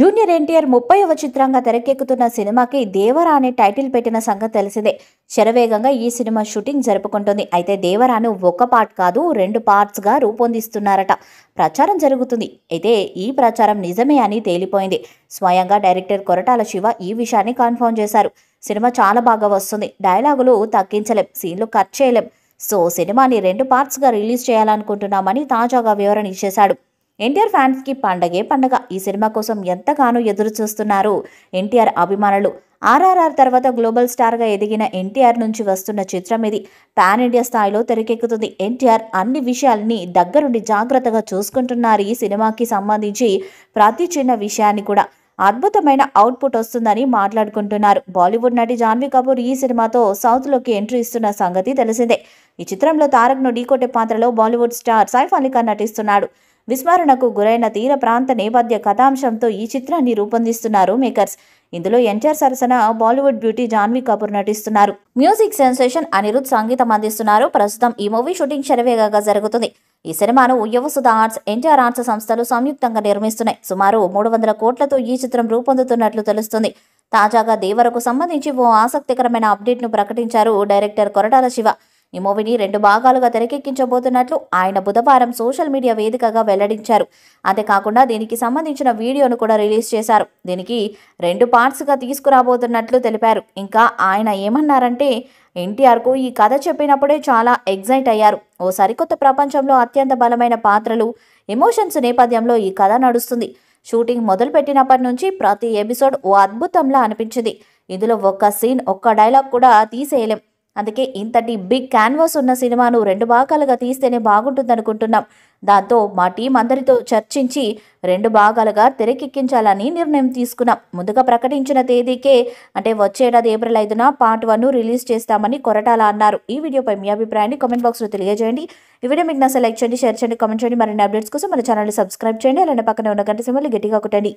junior NTR ముప్పైవ చిత్రంగా తెరకెక్కుతున్న సినిమాకి దేవరా అనే టైటిల్ పెట్టిన సంగతి తెలిసిందే శరవేగంగా ఈ సినిమా షూటింగ్ జరుపుకుంటుంది అయితే దేవరాను ఒక పార్ట్ కాదు రెండు పార్ట్స్గా రూపొందిస్తున్నారట ప్రచారం జరుగుతుంది అయితే ఈ ప్రచారం నిజమే అని తేలిపోయింది స్వయంగా డైరెక్టర్ కొరటాల శివ ఈ విషయాన్ని కన్ఫర్మ్ చేశారు సినిమా చాలా బాగా వస్తుంది డైలాగులు తగ్గించలేం సీన్లు కట్ చేయలేం సో సినిమాని రెండు పార్ట్స్గా రిలీజ్ చేయాలనుకుంటున్నామని తాజాగా వివరణ ఇచ్చేశాడు ఎన్టీఆర్ ఫ్యాన్స్కి పండగే పండగ ఈ సినిమా కోసం ఎంతగానో ఎదురు చూస్తున్నారు ఎన్టీఆర్ అభిమానులు ఆర్ఆర్ఆర్ తర్వాత గ్లోబల్ స్టార్గా ఎదిగిన ఎన్టీఆర్ నుంచి వస్తున్న చిత్రం ఇది పాన్ ఇండియా స్థాయిలో తెరకెక్కుతుంది ఎన్టీఆర్ అన్ని విషయాల్ని దగ్గరుండి జాగ్రత్తగా చూసుకుంటున్నారు ఈ సినిమాకి సంబంధించి ప్రతి చిన్న విషయాన్ని కూడా అద్భుతమైన అవుట్పుట్ వస్తుందని మాట్లాడుకుంటున్నారు బాలీవుడ్ నటి జాన్వీ కపూర్ ఈ సినిమాతో సౌత్లోకి ఎంట్రీ ఇస్తున్న సంగతి తెలిసిందే ఈ చిత్రంలో తారక్ను ఢీకొట్టే పాత్రలో బాలీవుడ్ స్టార్ సైఫ్ అలీ ఖాన్ నటిస్తున్నాడు విస్మరణకు గురైన తీర ప్రాంత నేపథ్య కథాంశంతో ఈ చిత్రాన్ని రూపొందిస్తున్నారు మేకర్స్ ఇందులో ఎన్టీఆర్ సరసన బాలీవుడ్ బ్యూటీ జాన్వీ కపూర్ నటిస్తున్నారు మ్యూజిక్ సెన్సేషన్ అనిరుద్ సంగీతం అందిస్తున్నారు ప్రస్తుతం ఈ మూవీ షూటింగ్ శరవేగగా జరుగుతుంది ఈ సినిమాను ఉయ్యవసుధ ఆర్ట్స్ ఎన్టీఆర్ ఆర్ట్స్ సంస్థలు సంయుక్తంగా నిర్మిస్తున్నాయి సుమారు మూడు వందల కోట్లతో ఈ చిత్రం రూపొందుతున్నట్లు తెలుస్తుంది తాజాగా దేవరకు సంబంధించి ఓ ఆసక్తికరమైన అప్డేట్ను ప్రకటించారు డైరెక్టర్ కొరటాల శివ ఈ మూవీని రెండు భాగాలుగా తెరకెక్కించబోతున్నట్లు ఆయన బుధవారం సోషల్ మీడియా వేదికగా వెల్లడించారు అంతేకాకుండా దీనికి సంబంధించిన వీడియోను కూడా రిలీజ్ చేశారు దీనికి రెండు పార్ట్స్గా తీసుకురాబోతున్నట్లు తెలిపారు ఇంకా ఆయన ఏమన్నారంటే ఎన్టీఆర్కు ఈ కథ చెప్పినప్పుడే చాలా ఎగ్జైట్ అయ్యారు ఓ సరికొత్త ప్రపంచంలో అత్యంత బలమైన పాత్రలు ఎమోషన్స్ నేపథ్యంలో ఈ కథ నడుస్తుంది షూటింగ్ మొదలుపెట్టినప్పటి నుంచి ప్రతి ఎపిసోడ్ ఓ అద్భుతంలా అనిపించింది ఇందులో ఒక్క సీన్ ఒక్క డైలాగ్ కూడా తీసేయలేం అందుకే ఇంతటి బిగ్ క్యాన్వాస్ ఉన్న సినిమాను రెండు భాగాలుగా తీస్తేనే అనుకుంటున్నాం దాంతో మా టీం అందరితో చర్చించి రెండు భాగాలుగా తెరకెక్కించాలని నిర్ణయం తీసుకున్నాం ముందుగా ప్రకటించిన తేదీకే అంటే వచ్చేడాది ఏప్రిల్ ఐదున పార్ట్ వన్ రిలీజ్ చేస్తామని కొరటాల అన్నారు ఈ వీడియోపై మీ అభిప్రాయాన్ని కామెంట్ బాక్స్లో తెలియజేయండి ఈ వీడియో మీకు నా సెలెక్ట్ చేయండి షేర్ చేయండి కామెంట్ చేయండి మరిన్ని అప్డేట్స్ కోసం మన ఛానల్ని సబ్స్క్రైబ్ చేయండి అలానే పక్కన ఉన్న గంట సినిమాలు గట్టిగా కొట్టండి